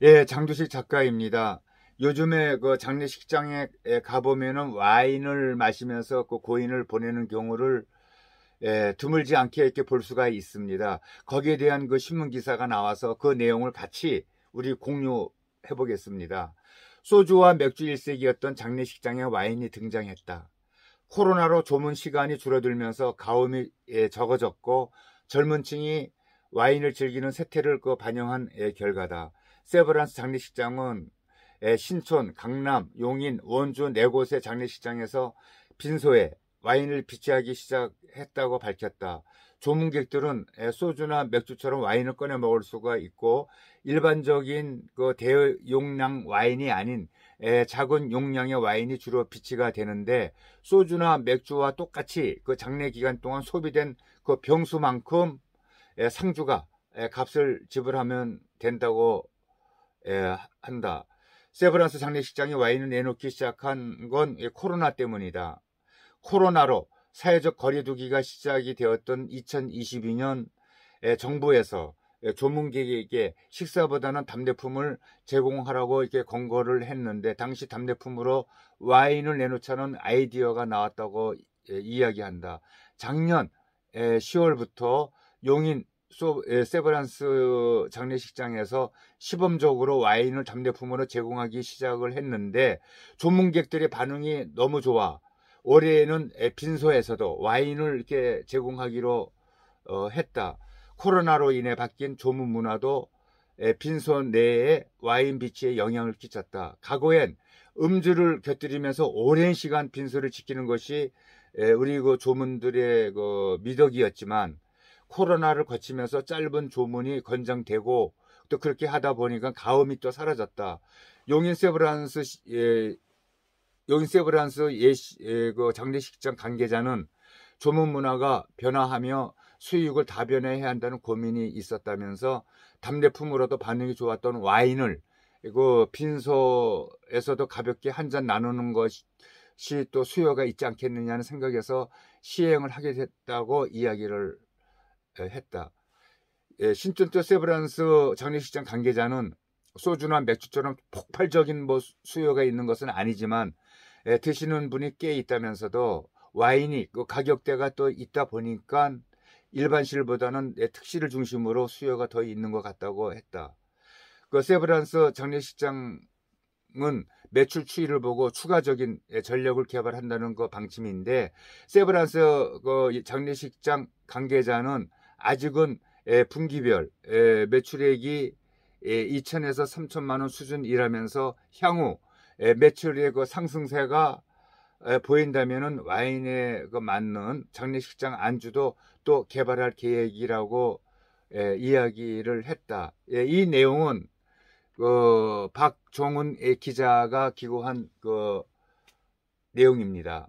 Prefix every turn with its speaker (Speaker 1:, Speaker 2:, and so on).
Speaker 1: 예, 장두식 작가입니다. 요즘에 그 장례식장에 가보면은 와인을 마시면서 그 고인을 보내는 경우를 예, 드물지 않게 이렇게 볼 수가 있습니다. 거기에 대한 그 신문 기사가 나와서 그 내용을 같이 우리 공유해 보겠습니다. 소주와 맥주 일색이었던 장례식장에 와인이 등장했다. 코로나로 조문 시간이 줄어들면서 가뭄이 예, 적어졌고 젊은 층이 와인을 즐기는 세태를 그 반영한 예, 결과다. 세브란스 장례식장은 신촌, 강남, 용인, 원주 네 곳의 장례식장에서 빈소에 와인을 비치하기 시작했다고 밝혔다. 조문객들은 소주나 맥주처럼 와인을 꺼내 먹을 수가 있고 일반적인 그 대용량 와인이 아닌 작은 용량의 와인이 주로 비치가 되는데 소주나 맥주와 똑같이 그 장례 기간 동안 소비된 그 병수만큼 상주가 값을 지불하면 된다고 예, 한다. 세브란스 장례식장이 와인을 내놓기 시작한 건 코로나 때문이다. 코로나로 사회적 거리두기가 시작이 되었던 2022년 정부에서 조문객에게 식사보다는 담대품을 제공하라고 이렇게 권고를 했는데 당시 담대품으로 와인을 내놓자는 아이디어가 나왔다고 이야기한다. 작년 10월부터 용인 예, 세브란스 장례식장에서 시범적으로 와인을 담대품으로 제공하기 시작을 했는데 조문객들의 반응이 너무 좋아 올해에는 빈소에서도 와인을 이렇게 제공하기로 어, 했다. 코로나로 인해 바뀐 조문 문화도 빈소 내에 와인 비치에 영향을 끼쳤다. 과거엔 음주를 곁들이면서 오랜 시간 빈소를 지키는 것이 예, 우리 그 조문들의 그 미덕이었지만 코로나를 거치면서 짧은 조문이 권장되고 또 그렇게 하다 보니까 가음이 또 사라졌다. 용인 세브란스 예, 용인 세브란스 예시, 예, 그 장례식장 관계자는 조문 문화가 변화하며 수익을 다변화해야 한다는 고민이 있었다면서 담배품으로도 반응이 좋았던 와인을 그 빈소에서도 가볍게 한 잔 나누는 것이 또 수요가 있지 않겠느냐는 생각에서 시행을 하게 됐다고 이야기를 했다. 예, 신촌 세브란스 장례식장 관계자는 소주나 맥주처럼 폭발적인 뭐 수요가 있는 것은 아니지만 예, 드시는 분이 꽤 있다면서도 와인이 그 가격대가 또 있다 보니까 일반실보다는 예, 특실을 중심으로 수요가 더 있는 것 같다고 했다. 그 세브란스 장례식장은 매출 추이를 보고 추가적인 예, 전력을 개발한다는 그 방침인데 세브란스 그 장례식장 관계자는 아직은 예, 분기별 예, 매출액이 2천에서 예, 3천만 원 수준이라면서 향후 매출의 그 상승세가 보인다면 와인에 그 맞는 장례식장 안주도 또 개발할 계획이라고 이야기를 했다. 이 내용은 그 박종훈 기자가 기고한 그 내용입니다.